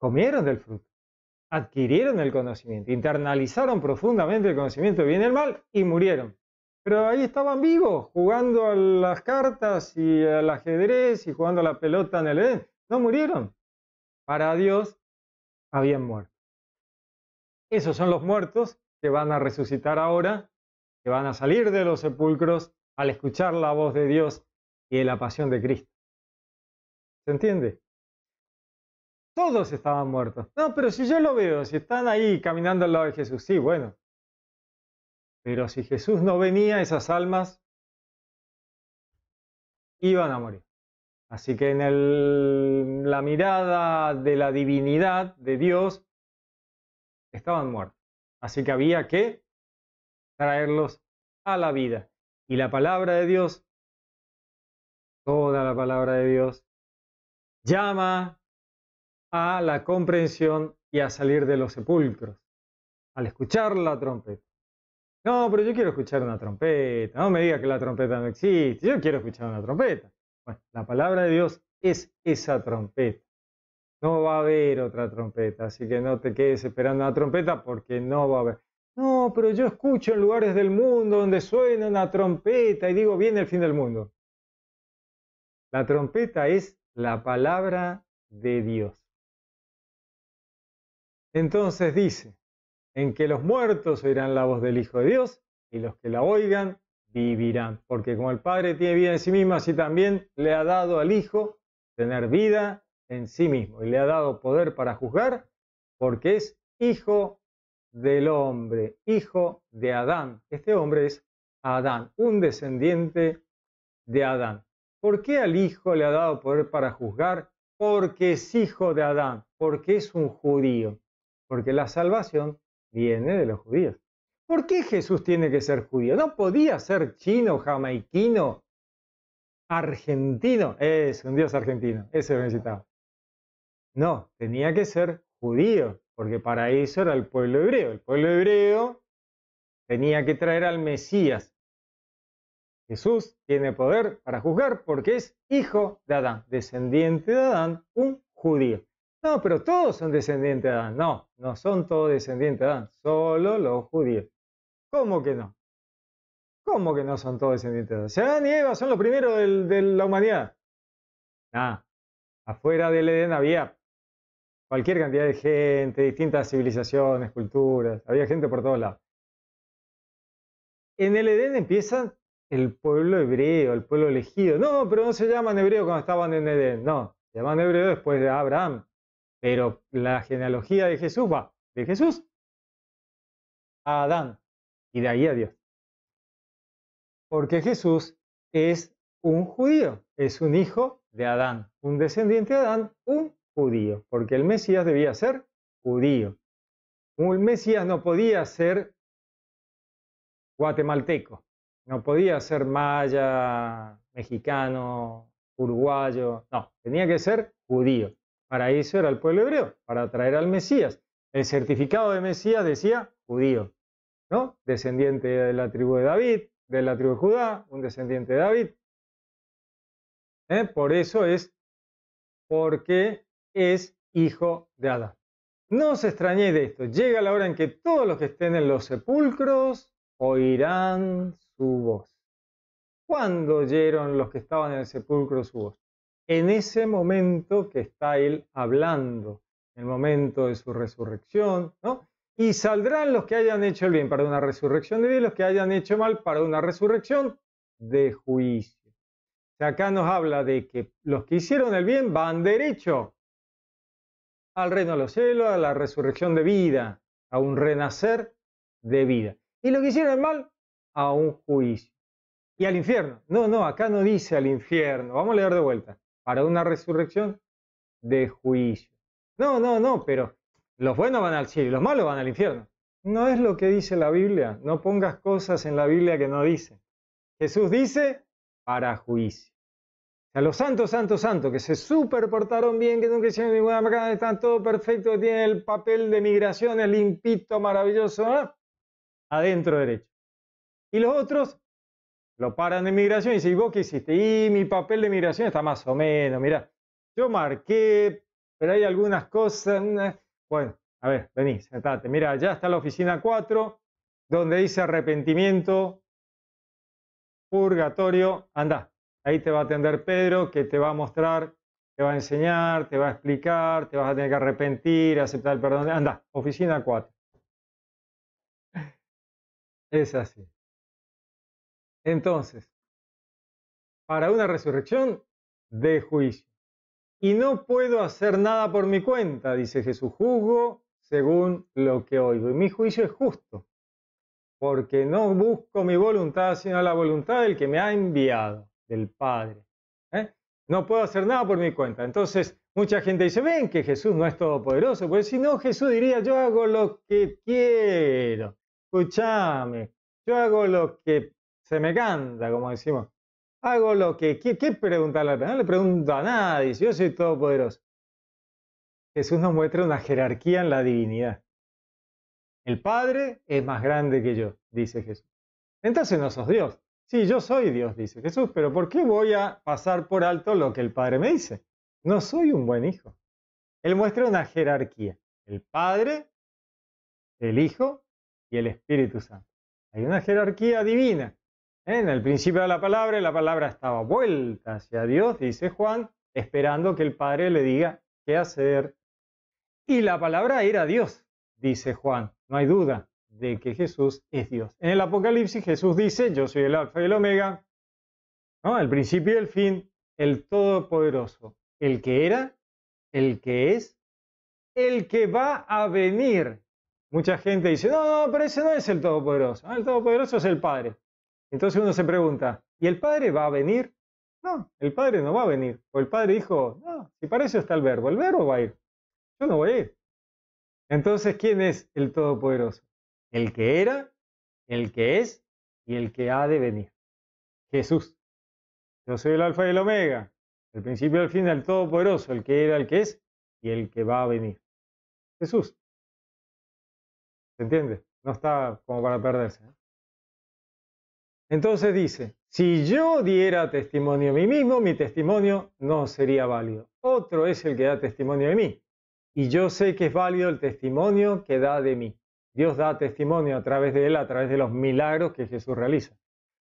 comieron del fruto, adquirieron el conocimiento, internalizaron profundamente el conocimiento del bien y el mal y murieron. Pero ahí estaban vivos, jugando a las cartas y al ajedrez y jugando a la pelota en el Edén. No murieron. Para Dios habían muerto. Esos son los muertos que van a resucitar ahora, que van a salir de los sepulcros al escuchar la voz de Dios y la pasión de Cristo. ¿Se entiende? Todos estaban muertos. No, pero si yo lo veo, si están ahí caminando al lado de Jesús, sí, bueno. Pero si Jesús no venía, esas almas iban a morir. Así que en el, la mirada de la divinidad de Dios estaban muertos. Así que había que traerlos a la vida. Y la palabra de Dios, toda la palabra de Dios, llama a la comprensión y a salir de los sepulcros, al escuchar la trompeta. No, pero yo quiero escuchar una trompeta, no me diga que la trompeta no existe, yo quiero escuchar una trompeta. Bueno, la palabra de Dios es esa trompeta. No va a haber otra trompeta, así que no te quedes esperando una trompeta porque no va a haber. No, pero yo escucho en lugares del mundo donde suena una trompeta y digo, viene el fin del mundo. La trompeta es la palabra de Dios. Entonces dice, en que los muertos oirán la voz del Hijo de Dios y los que la oigan vivirán, porque como el Padre tiene vida en sí mismo, así también le ha dado al Hijo tener vida en sí mismo y le ha dado poder para juzgar, porque es Hijo del hombre, hijo de Adán. Este hombre es Adán, un descendiente de Adán. ¿Por qué al Hijo le ha dado poder para juzgar? Porque es hijo de Adán, porque es un judío, porque la salvación viene de los judíos. ¿Por qué Jesús tiene que ser judío? No podía ser chino, jamaiquino, argentino. Es un dios argentino, ese el necesitaba. No, tenía que ser judío, porque para eso era el pueblo hebreo. El pueblo hebreo tenía que traer al Mesías, Jesús tiene poder para juzgar porque es hijo de Adán, descendiente de Adán, un judío. No, pero todos son descendientes de Adán. No, no son todos descendientes de Adán, solo los judíos. ¿Cómo que no? ¿Cómo que no son todos descendientes de Adán? Si Adán y Eva son los primeros de la humanidad. Nada. Afuera del Edén había cualquier cantidad de gente, distintas civilizaciones, culturas, había gente por todos lados. En el Edén empiezan el pueblo hebreo, el pueblo elegido. No, pero no se llaman hebreo cuando estaban en Edén. No, se llaman hebreo después de Abraham. Pero la genealogía de Jesús va de Jesús a Adán y de ahí a Dios. Porque Jesús es un judío, es un hijo de Adán, un descendiente de Adán, un judío, porque el Mesías debía ser judío. Un Mesías no podía ser guatemalteco, no podía ser maya, mexicano, uruguayo, no, tenía que ser judío. Para eso era el pueblo hebreo, para traer al Mesías. El certificado de Mesías decía judío, ¿no? Descendiente de la tribu de David, de la tribu de Judá, un descendiente de David. ¿Eh? Por eso es porque es hijo de Adán. No os extrañéis de esto. Llega la hora en que todos los que estén en los sepulcros oirán voz. ¿Cuándo oyeron los que estaban en el sepulcro su voz? En ese momento que está él hablando, en el momento de su resurrección, ¿no? Y saldrán los que hayan hecho el bien para una resurrección de y los que hayan hecho mal para una resurrección de juicio. O acá nos habla de que los que hicieron el bien van derecho al reino de los cielos, a la resurrección de vida, a un renacer de vida. Y los que hicieron el mal a un juicio. Y al infierno. No, no, acá no dice al infierno. Vamos a leer de vuelta. Para una resurrección de juicio. No, no, no, pero los buenos van al cielo y los malos van al infierno. No es lo que dice la Biblia. No pongas cosas en la Biblia que no dice. Jesús dice para juicio. a los santos, santos, santos, que se superportaron bien, que nunca hicieron ninguna marca, están todo perfecto, tienen el papel de migración el limpito, maravilloso, ¿ah? adentro derecho. Y los otros lo paran de migración y dicen, ¿y vos qué hiciste? Y mi papel de migración está más o menos, mirá, yo marqué, pero hay algunas cosas. Bueno, a ver, vení, sentate. Mira, ya está la oficina 4, donde dice arrepentimiento, purgatorio, anda. Ahí te va a atender Pedro, que te va a mostrar, te va a enseñar, te va a explicar, te vas a tener que arrepentir, aceptar el perdón. Anda, oficina 4. Es así. Entonces, para una resurrección de juicio. Y no puedo hacer nada por mi cuenta, dice Jesús, juzgo según lo que oigo. Y mi juicio es justo, porque no busco mi voluntad, sino la voluntad del que me ha enviado, del Padre. ¿eh? No puedo hacer nada por mi cuenta. Entonces, mucha gente dice, ven que Jesús no es todopoderoso, pues si no, Jesús diría, yo hago lo que quiero. Escúchame, yo hago lo que se me canta, como decimos. Hago lo que... ¿Qué, qué preguntarle? No le pregunto a nadie, yo soy todopoderoso. Jesús nos muestra una jerarquía en la divinidad. El Padre es más grande que yo, dice Jesús. Entonces no sos Dios. Sí, yo soy Dios, dice Jesús, pero ¿por qué voy a pasar por alto lo que el Padre me dice? No soy un buen hijo. Él muestra una jerarquía. El Padre, el Hijo y el Espíritu Santo. Hay una jerarquía divina. En el principio de la palabra, la palabra estaba vuelta hacia Dios, dice Juan, esperando que el Padre le diga qué hacer. Y la palabra era Dios, dice Juan. No hay duda de que Jesús es Dios. En el Apocalipsis Jesús dice, yo soy el Alfa y el Omega, el principio y el fin, el Todopoderoso, el que era, el que es, el que va a venir. Mucha gente dice, no, no, pero ese no es el Todopoderoso, ah, el Todopoderoso es el Padre. Entonces uno se pregunta, ¿y el Padre va a venir? No, el Padre no va a venir. O el Padre dijo, no, si para eso está el Verbo, el Verbo va a ir. Yo no voy a ir. Entonces, ¿quién es el Todopoderoso? El que era, el que es y el que ha de venir. Jesús. Yo soy el Alfa y el Omega, el principio y el fin, el Todopoderoso, el que era, el que es y el que va a venir. Jesús. ¿Se entiende? No está como para perderse. ¿eh? Entonces dice, si yo diera testimonio a mí mismo, mi testimonio no sería válido. Otro es el que da testimonio de mí. Y yo sé que es válido el testimonio que da de mí. Dios da testimonio a través de él, a través de los milagros que Jesús realiza.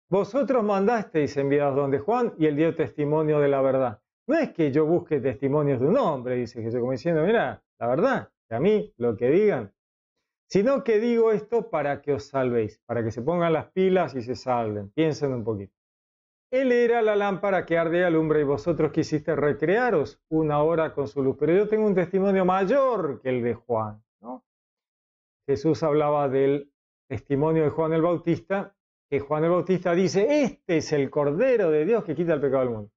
Vosotros mandasteis enviados donde Juan y él dio testimonio de la verdad. No es que yo busque testimonios de un hombre, dice Jesús, como diciendo, mira, la verdad, que a mí lo que digan sino que digo esto para que os salvéis, para que se pongan las pilas y se salven. Piensen un poquito. Él era la lámpara que arde la lumbre y vosotros quisiste recrearos una hora con su luz. Pero yo tengo un testimonio mayor que el de Juan. Jesús hablaba del testimonio de Juan el Bautista, que Juan el Bautista dice, este es el Cordero de Dios que quita el pecado del mundo.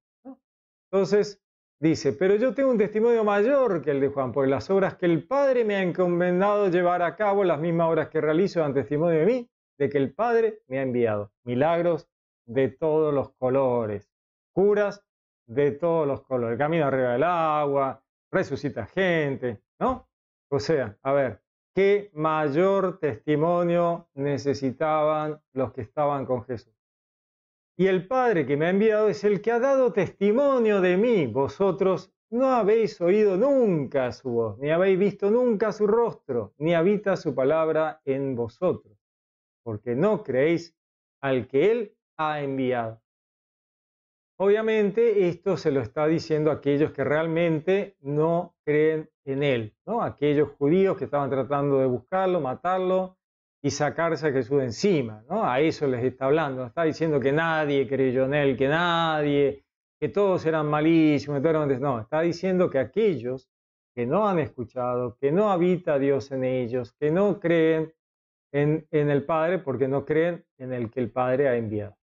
Entonces, Dice, pero yo tengo un testimonio mayor que el de Juan, por las obras que el Padre me ha encomendado llevar a cabo, las mismas obras que realizo, dan testimonio de mí, de que el Padre me ha enviado. Milagros de todos los colores, curas de todos los colores, camino arriba del agua, resucita gente, ¿no? O sea, a ver, ¿qué mayor testimonio necesitaban los que estaban con Jesús? Y el Padre que me ha enviado es el que ha dado testimonio de mí. Vosotros no habéis oído nunca su voz, ni habéis visto nunca su rostro, ni habita su palabra en vosotros, porque no creéis al que Él ha enviado. Obviamente esto se lo está diciendo a aquellos que realmente no creen en Él, ¿no? aquellos judíos que estaban tratando de buscarlo, matarlo, y sacarse a Jesús de encima, ¿no? A eso les está hablando, está diciendo que nadie creyó en él, que nadie, que todos eran malísimos, todos no, está diciendo que aquellos que no han escuchado, que no habita Dios en ellos, que no creen en, en el Padre porque no creen en el que el Padre ha enviado.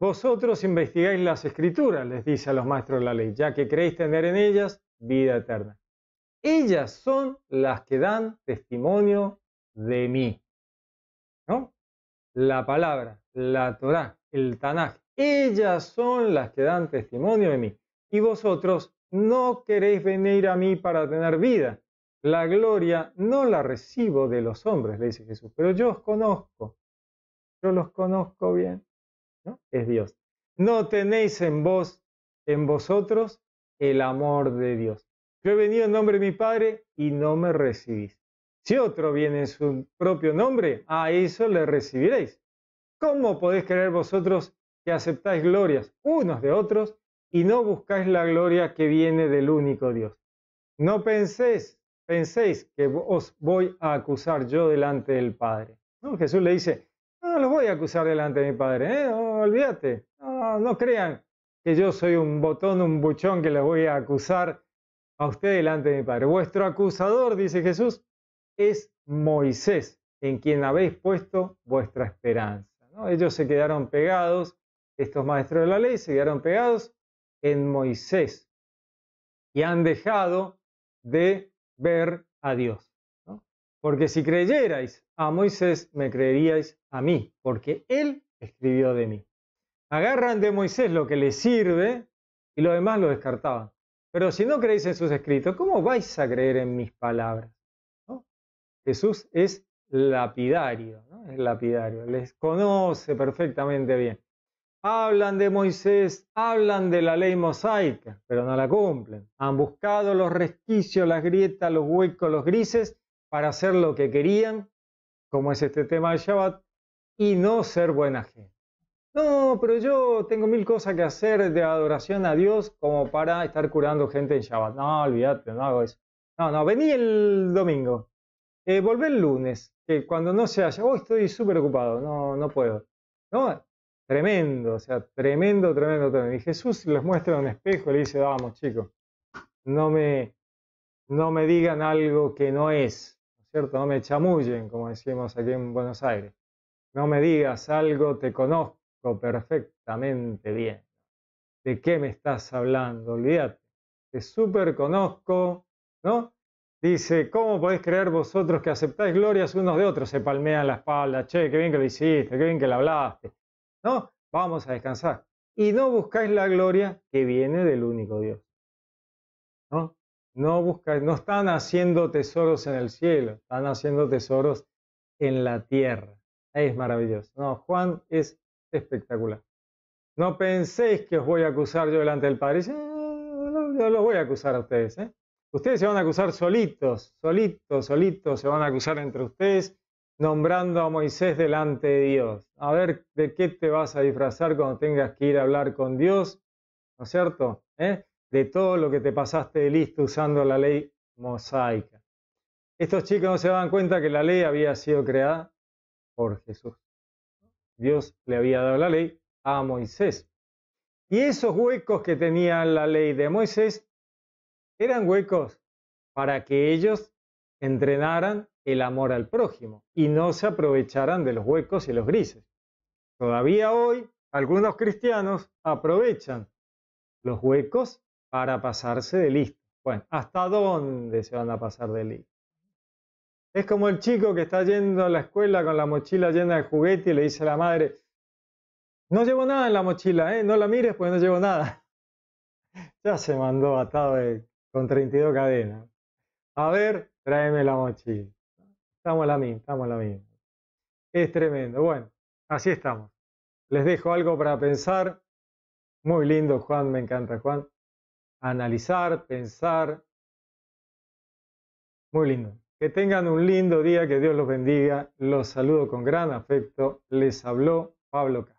Vosotros investigáis las escrituras, les dice a los maestros de la ley, ya que creéis tener en ellas vida eterna. Ellas son las que dan testimonio de mí. La palabra, la Torá, el Tanaj, ellas son las que dan testimonio de mí. Y vosotros no queréis venir a mí para tener vida. La gloria no la recibo de los hombres, le dice Jesús, pero yo os conozco. Yo los conozco bien. ¿no? Es Dios. No tenéis en vos, en vosotros, el amor de Dios. Yo he venido en nombre de mi Padre y no me recibís. Si otro viene en su propio nombre, a eso le recibiréis. ¿Cómo podéis creer vosotros que aceptáis glorias unos de otros y no buscáis la gloria que viene del único Dios? No penséis, penséis que os voy a acusar yo delante del Padre. ¿No? Jesús le dice, no los voy a acusar delante de mi Padre, ¿eh? olvídate, no, no crean que yo soy un botón, un buchón que les voy a acusar a usted delante de mi Padre. Vuestro acusador, dice Jesús, es Moisés, en quien habéis puesto vuestra esperanza. Ellos se quedaron pegados, estos maestros de la ley se quedaron pegados en Moisés y han dejado de ver a Dios. Porque si creyerais a Moisés, me creeríais a mí, porque él escribió de mí. Agarran de Moisés lo que le sirve y lo demás lo descartaban. Pero si no creéis en sus escritos, ¿cómo vais a creer en mis palabras? Jesús es lapidario, es lapidario, les conoce perfectamente bien. Hablan de Moisés, hablan de la ley mosaica, pero no la cumplen. Han buscado los resquicios, las grietas, los huecos, los grises para hacer lo que querían, como es este tema del Shabbat, y no ser buena gente. No, pero yo tengo mil cosas que hacer de adoración a Dios como para estar curando gente en Shabbat. No, olvídate, no hago eso. No, no, vení el domingo. Eh, volver el lunes, que cuando no se haya, oh, estoy súper ocupado, no, no puedo. ¿No? Tremendo, o sea, tremendo, tremendo, tremendo. Y Jesús les muestra un espejo y le dice, vamos chicos, no me, no me digan algo que no es, ¿no cierto? No me chamullen, como decimos aquí en Buenos Aires. No me digas algo, te conozco perfectamente bien. ¿De qué me estás hablando? Olvídate. Te súper conozco, ¿no? Dice, ¿cómo podéis creer vosotros que aceptáis glorias unos de otros? Se palmean la espalda, che, qué bien que lo hiciste, qué bien que lo hablaste. No, vamos a descansar. Y no buscáis la gloria que viene del único Dios. No, no, buscáis, no están haciendo tesoros en el cielo, están haciendo tesoros en la tierra. Es maravilloso. No, Juan es espectacular. No penséis que os voy a acusar yo delante del Padre. Dice, eh, no, yo los voy a acusar a ustedes. ¿eh? Ustedes se van a acusar solitos, solitos, solitos, se van a acusar entre ustedes, nombrando a Moisés delante de Dios. A ver de qué te vas a disfrazar cuando tengas que ir a hablar con Dios, ¿no es cierto? ¿Eh? De todo lo que te pasaste de listo usando la ley mosaica. Estos chicos no se dan cuenta que la ley había sido creada por Jesús. Dios le había dado la ley a Moisés. Y esos huecos que tenía la ley de Moisés eran huecos para que ellos entrenaran el amor al prójimo y no se aprovecharan de los huecos y los grises. Todavía hoy algunos cristianos aprovechan los huecos para pasarse de listo. Bueno, ¿hasta dónde se van a pasar de listo? Es como el chico que está yendo a la escuela con la mochila llena de juguetes y le dice a la madre, no llevo nada en la mochila, ¿eh? no la mires porque no llevo nada. Ya se mandó atado con 32 cadenas. A ver, tráeme la mochila. Estamos la misma, estamos la misma. Es tremendo. Bueno, así estamos. Les dejo algo para pensar. Muy lindo, Juan, me encanta, Juan. Analizar, pensar. Muy lindo. Que tengan un lindo día, que Dios los bendiga. Los saludo con gran afecto. Les habló Pablo